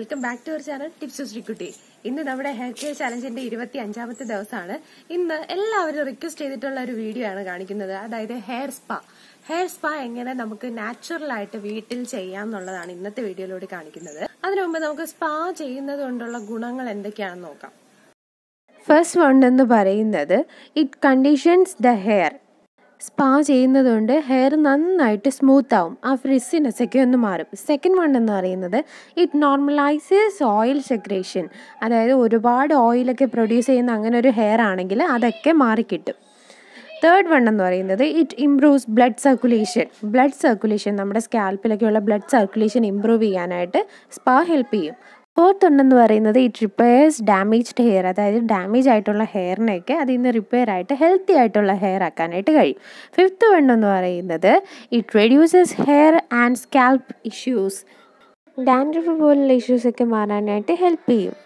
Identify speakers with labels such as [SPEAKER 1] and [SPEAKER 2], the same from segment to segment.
[SPEAKER 1] Welcome back to our channel tips Sreekutty ഇന്ന് നമ്മുടെ hair care ചാലഞ്ചിന്റെ ഇരുപത്തി അഞ്ചാമത്തെ ദിവസമാണ് ഇന്ന് എല്ലാവരും റിക്വസ്റ്റ് ചെയ്തിട്ടുള്ള ഒരു വീഡിയോ ആണ് കാണിക്കുന്നത് അതായത് ഹെയർ സ്പാ ഹെയർ സ്പാ എങ്ങനെ നമുക്ക് നാച്ചുറൽ ആയിട്ട് വീട്ടിൽ ചെയ്യാം എന്നുള്ളതാണ് ഇന്നത്തെ വീഡിയോയിലൂടെ കാണിക്കുന്നത് അതിനു മുമ്പ് നമുക്ക് സ്പാ ചെയ്യുന്നത് കൊണ്ടുള്ള ഗുണങ്ങൾ എന്തൊക്കെയാണെന്ന് നോക്കാം ഫസ്റ്റ് വൺ എന്ന് പറയുന്നത് it conditions the hair spa ചെയ്യുന്നതുകൊണ്ട് ഹെയർ നന്നായിട്ട് സ്മൂത്ത് ആവും ആ ഫ്രിസിനെസ് ഒക്കെ ഒന്ന് മാറും സെക്കൻഡ് വൺ എന്ന് പറയുന്നത് ഇറ്റ് നോർമലൈസസ് ഓയിൽ സെക്രേഷൻ അതായത് ഒരുപാട് ഓയിലൊക്കെ പ്രൊഡ്യൂസ് ചെയ്യുന്ന അങ്ങനെ ഒരു ഹെയർ ആണെങ്കിൽ അതൊക്കെ മാറിക്കിട്ടും തേർഡ് വൺ എന്ന് പറയുന്നത് it improves blood circulation blood circulation നമ്മുടെ സ്കാൽപ്പിലൊക്കെയുള്ള ബ്ലഡ് സർക്കുലേഷൻ ഇമ്പ്രൂവ് ചെയ്യാനായിട്ട് സ്പാ ഹെൽപ്പ് ചെയ്യും ഫോർത്ത് ഉണ്ടെന്ന് പറയുന്നത് ഇറ്റ് റിപ്പയേഴ്സ് ഡാമേജ്ഡ് ഹെയർ അതായത് ഡാമേജ് ആയിട്ടുള്ള ഹെയറിനെയൊക്കെ അതിൽ നിന്ന് റിപ്പയർ ആയിട്ട് ഹെൽത്തി ആയിട്ടുള്ള ഹെയർ ആക്കാനായിട്ട് കഴിയും ഫിഫ്ത്ത് വണ്ണെന്ന് പറയുന്നത് it reduces hair and scalp issues dandruff പോലുള്ള ഇഷ്യൂസൊക്കെ മാറാനായിട്ട് ഹെൽപ്പ് ചെയ്യും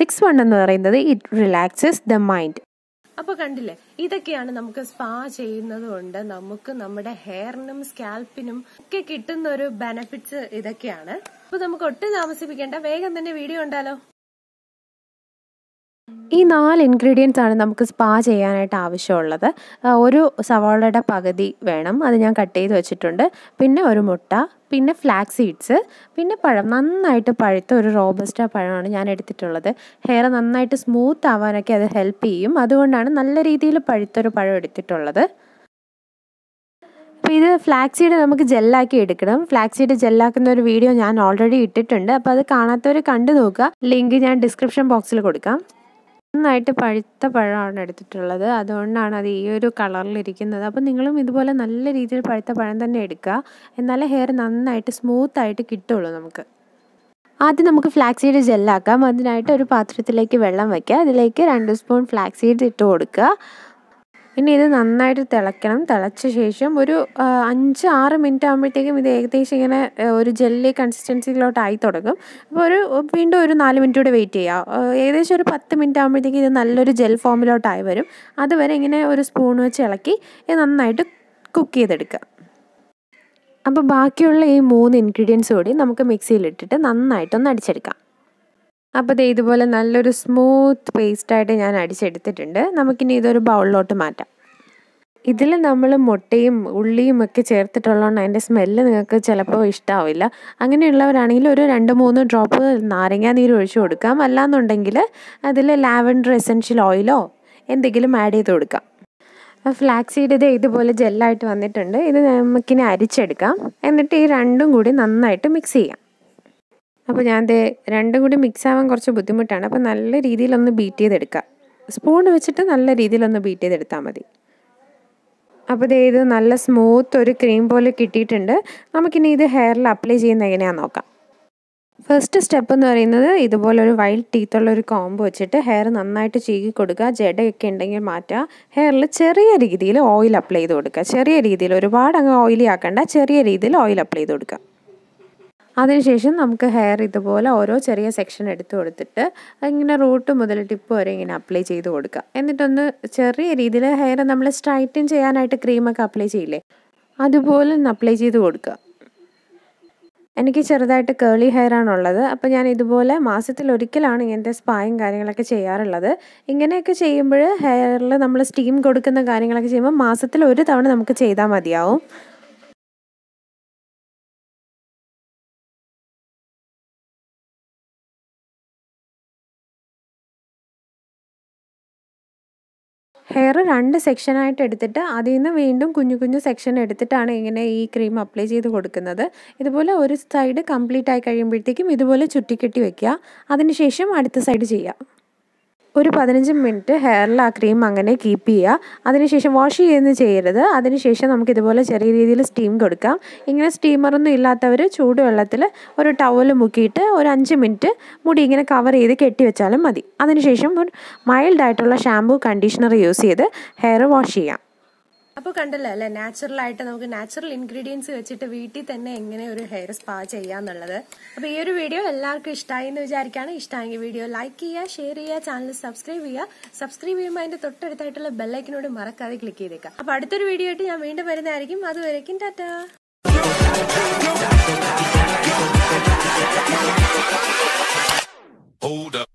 [SPEAKER 1] സിക്സ് വൺ എന്ന് പറയുന്നത് ഇറ്റ് റിലാക്സസ് ദ മൈൻഡ് അപ്പൊ കണ്ടില്ലേ ഇതൊക്കെയാണ് നമുക്ക് സ്പാ ചെയ്യുന്നത് കൊണ്ട് നമുക്ക് നമ്മുടെ ഹെയറിനും സ്കാൽപ്പിനും ഒക്കെ കിട്ടുന്ന ഒരു ബെനഫിറ്റ്സ് ഇതൊക്കെയാണ് അപ്പൊ നമുക്ക് ഒട്ടും താമസിപ്പിക്കേണ്ട വേഗം തന്നെ വീഡിയോ ഉണ്ടല്ലോ ഈ നാല് ഇൻഗ്രീഡിയൻസ് ആണ് നമുക്ക് സ്പാ ചെയ്യാനായിട്ട് ആവശ്യമുള്ളത് ഒരു സവാളയുടെ പകുതി വേണം അത് ഞാൻ കട്ട് ചെയ്ത് വെച്ചിട്ടുണ്ട് പിന്നെ ഒരു മുട്ട പിന്നെ ഫ്ലാക്സ് സീഡ്സ് പിന്നെ പഴം നന്നായിട്ട് പഴുത്ത ഒരു റോബസ്റ്റ പഴമാണ് ഞാൻ എടുത്തിട്ടുള്ളത് ഹെയർ നന്നായിട്ട് സ്മൂത്ത് ആവാനൊക്കെ അത് ഹെൽപ്പ് ചെയ്യും അതുകൊണ്ടാണ് നല്ല രീതിയിൽ പഴുത്തൊരു പഴം എടുത്തിട്ടുള്ളത് അപ്പോൾ ഇത് ഫ്ലാക്സ് സീഡ് നമുക്ക് ജെല്ലാക്കി എടുക്കണം ഫ്ലാക്സ് സീഡ് ജെല്ലാക്കുന്ന ഒരു വീഡിയോ ഞാൻ ഓൾറെഡി ഇട്ടിട്ടുണ്ട് അപ്പോൾ അത് കാണാത്തവർ കണ്ടു നോക്കുക ലിങ്ക് ഞാൻ ഡിസ്ക്രിപ്ഷൻ ബോക്സിൽ കൊടുക്കാം നന്നായിട്ട് പഴുത്ത പഴമാണ് എടുത്തിട്ടുള്ളത് അതുകൊണ്ടാണ് അത് ഈ ഒരു കളറിലിരിക്കുന്നത് അപ്പോൾ നിങ്ങളും ഇതുപോലെ നല്ല രീതിയിൽ പഴുത്ത പഴം തന്നെ എടുക്കുക എന്നാലേ ഹെയർ നന്നായിട്ട് സ്മൂത്തായിട്ട് കിട്ടുള്ളൂ നമുക്ക് ആദ്യം നമുക്ക് ഫ്ലാക്സീഡ് ജെല്ലാക്കാം അതിനായിട്ട് ഒരു പാത്രത്തിലേക്ക് വെള്ളം വയ്ക്കുക അതിലേക്ക് രണ്ട് സ്പൂൺ ഫ്ലാക്സീഡ് ഇട്ട് കൊടുക്കുക പിന്നെ ഇത് നന്നായിട്ട് തിളയ്ക്കണം തിളച്ച ശേഷം ഒരു അഞ്ച് ആറ് മിനിറ്റ് ആകുമ്പോഴത്തേക്കും ഇത് ഏകദേശം ഇങ്ങനെ ഒരു ജെല്ലി ആയി തുടങ്ങും അപ്പോൾ ഒരു വീണ്ടും ഒരു നാല് മിനിറ്റ് കൂടെ വെയിറ്റ് ചെയ്യുക ഏകദേശം ഒരു പത്ത് മിനിറ്റ് ആകുമ്പോഴത്തേക്കും ഇത് നല്ലൊരു ജെൽ ഫോമിലോട്ടായി വരും അതുവരെ ഇങ്ങനെ ഒരു സ്പൂൺ വെച്ച് ഇളക്കി ഇത് നന്നായിട്ട് കുക്ക് ചെയ്തെടുക്കുക അപ്പോൾ ബാക്കിയുള്ള ഈ മൂന്ന് ഇൻഗ്രീഡിയൻസ് കൂടി നമുക്ക് മിക്സിയിലിട്ടിട്ട് നന്നായിട്ടൊന്ന് അടിച്ചെടുക്കാം അപ്പോൾ ഇത് ഇതുപോലെ നല്ലൊരു സ്മൂത്ത് പേസ്റ്റായിട്ട് ഞാൻ അടിച്ചെടുത്തിട്ടുണ്ട് നമുക്കിനി ഇതൊരു ബൗളിലോട്ട് മാറ്റാം ഇതിൽ നമ്മൾ മുട്ടയും ഉള്ളിയും ഒക്കെ ചേർത്തിട്ടുള്ളതുകൊണ്ട് അതിൻ്റെ സ്മെല്ല് നിങ്ങൾക്ക് ചിലപ്പോൾ ഇഷ്ടമാവില്ല അങ്ങനെയുള്ളവരാണെങ്കിൽ ഒരു രണ്ട് മൂന്ന് ഡ്രോപ്പ് നാരങ്ങാ നീര് ഒഴിച്ച് കൊടുക്കാം അല്ലാന്നുണ്ടെങ്കിൽ അതിൽ ലാവൻഡർ എസൻഷ്യൽ ഓയിലോ എന്തെങ്കിലും ആഡ് ചെയ്ത് കൊടുക്കാം ഫ്ലാക്സ് സീഡ് ഇത് ഇതുപോലെ ജെല്ലായിട്ട് വന്നിട്ടുണ്ട് ഇത് നമുക്കിനി അരിച്ചെടുക്കാം എന്നിട്ട് ഈ രണ്ടും കൂടി നന്നായിട്ട് മിക്സ് ചെയ്യാം അപ്പോൾ ഞാൻ ദേ രണ്ടും കൂടി മിക്സ് ആവാൻ കുറച്ച് ബുദ്ധിമുട്ടാണ് അപ്പോൾ നല്ല രീതിയിലൊന്ന് ബീറ്റ് ചെയ്തെടുക്കുക സ്പൂൺ വെച്ചിട്ട് നല്ല രീതിയിലൊന്ന് ബീറ്റ് ചെയ്തെടുത്താൽ മതി അപ്പോൾ ദേ ഇത് നല്ല സ്മൂത്ത് ഒരു ക്രീം പോലെ കിട്ടിയിട്ടുണ്ട് നമുക്കിനി ഇത് ഹെയറിൽ അപ്ലൈ ചെയ്യുന്ന എങ്ങനെയാണെന്ന് നോക്കാം ഫസ്റ്റ് സ്റ്റെപ്പ് എന്ന് പറയുന്നത് ഇതുപോലെ ഒരു വൈൽഡ് ടീത്തുള്ള ഒരു കോമ്പ് വെച്ചിട്ട് ഹെയർ നന്നായിട്ട് ചീകി കൊടുക്കുക ജടയൊക്കെ ഉണ്ടെങ്കിൽ മാറ്റുക ഹെയറിൽ ചെറിയ രീതിയിൽ ഓയിൽ അപ്ലൈ ചെയ്ത് കൊടുക്കുക ചെറിയ രീതിയിൽ ഒരുപാട് അങ്ങ് ഓയിലി ആക്കേണ്ട ചെറിയ രീതിയിൽ ഓയിൽ അപ്ലൈ ചെയ്ത് കൊടുക്കുക അതിനുശേഷം നമുക്ക് ഹെയർ ഇതുപോലെ ഓരോ ചെറിയ സെക്ഷൻ എടുത്തു കൊടുത്തിട്ട് ഇങ്ങനെ റൂട്ട് മുതൽ ടിപ്പ് വരെ ഇങ്ങനെ അപ്ലൈ ചെയ്ത് കൊടുക്കുക എന്നിട്ടൊന്ന് ചെറിയ രീതിയിൽ ഹെയർ നമ്മൾ സ്ട്രൈറ്റൻ ചെയ്യാനായിട്ട് ക്രീമൊക്കെ അപ്ലൈ ചെയ്യില്ലേ അതുപോലെ ഒന്ന് അപ്ലൈ ചെയ്ത് കൊടുക്കുക എനിക്ക് ചെറുതായിട്ട് കേളി ഹെയർ ആണുള്ളത് അപ്പോൾ ഞാൻ ഇതുപോലെ മാസത്തിൽ ഒരിക്കലാണ് ഇങ്ങനത്തെ സ്പായും കാര്യങ്ങളൊക്കെ ചെയ്യാറുള്ളത് ഇങ്ങനെയൊക്കെ ചെയ്യുമ്പോൾ ഹെയറിൽ നമ്മൾ സ്റ്റീം കൊടുക്കുന്ന കാര്യങ്ങളൊക്കെ ചെയ്യുമ്പോൾ മാസത്തിൽ ഒരു തവണ നമുക്ക് ചെയ്താൽ മതിയാവും ഹെയർ രണ്ട് സെക്ഷനായിട്ട് എടുത്തിട്ട് അതിൽ നിന്ന് വീണ്ടും കുഞ്ഞു കുഞ്ഞു സെക്ഷൻ എടുത്തിട്ടാണ് ഇങ്ങനെ ഈ ക്രീം അപ്ലൈ ചെയ്ത് കൊടുക്കുന്നത് ഇതുപോലെ ഒരു സൈഡ് കംപ്ലീറ്റ് ആയി കഴിയുമ്പോഴത്തേക്കും ഇതുപോലെ ചുറ്റിക്കെട്ടി വെക്കുക അതിനുശേഷം അടുത്ത സൈഡ് ചെയ്യുക ഒരു പതിനഞ്ച് മിനിറ്റ് ഹെയറിൽ ആ ക്രീം അങ്ങനെ കീപ്പ് ചെയ്യുക അതിനുശേഷം വാഷ് ചെയ്യുന്നത് ചെയ്യരുത് അതിനുശേഷം നമുക്കിതുപോലെ ചെറിയ രീതിയിൽ സ്റ്റീം കൊടുക്കാം ഇങ്ങനെ സ്റ്റീമറൊന്നും ഇല്ലാത്തവർ ചൂടുവെള്ളത്തിൽ ഒരു ടവൽ മുക്കിയിട്ട് ഒരു അഞ്ച് മിനിറ്റ് മുടി ഇങ്ങനെ കവർ ചെയ്ത് കെട്ടി വെച്ചാലും മതി അതിനുശേഷം ഒരു മൈൽഡായിട്ടുള്ള ഷാമ്പൂ കണ്ടീഷണർ യൂസ് ചെയ്ത് ഹെയർ വാഷ് ചെയ്യാം അപ്പോൾ കണ്ടല്ലോ അല്ലെ നാച്ചുറൽ ആയിട്ട് നമുക്ക് നാച്ചുറൽ ഇൻഗ്രീഡിയൻസ് വെച്ചിട്ട് വീട്ടിൽ തന്നെ എങ്ങനെ ഒരു ഹെയർ സ്പാ ചെയ്യാന്നുള്ളത് അപ്പോൾ ഈ ഒരു വീഡിയോ എല്ലാവർക്കും ഇഷ്ടമായി എന്ന് വിചാരിക്കാണ് ഇഷ്ടമായി വീഡിയോ ലൈക്ക് ചെയ്യുക ഷെയർ ചെയ്യുക ചാനൽ സബ്സ്ക്രൈബ് ചെയ്യുക സബ്സ്ക്രൈബ് ചെയ്യുമ്പോൾ അതിന്റെ തൊട്ടടുത്തായിട്ടുള്ള ബെല്ലൈക്കിനോട് മറക്കാതെ ക്ലിക്ക് ചെയ്തേക്കാം അപ്പോൾ അടുത്തൊരു വീഡിയോ ആയിട്ട് ഞാൻ വീണ്ടും വരുന്നതായിരിക്കും അതുവരേക്കും ടാറ്റ Hold up.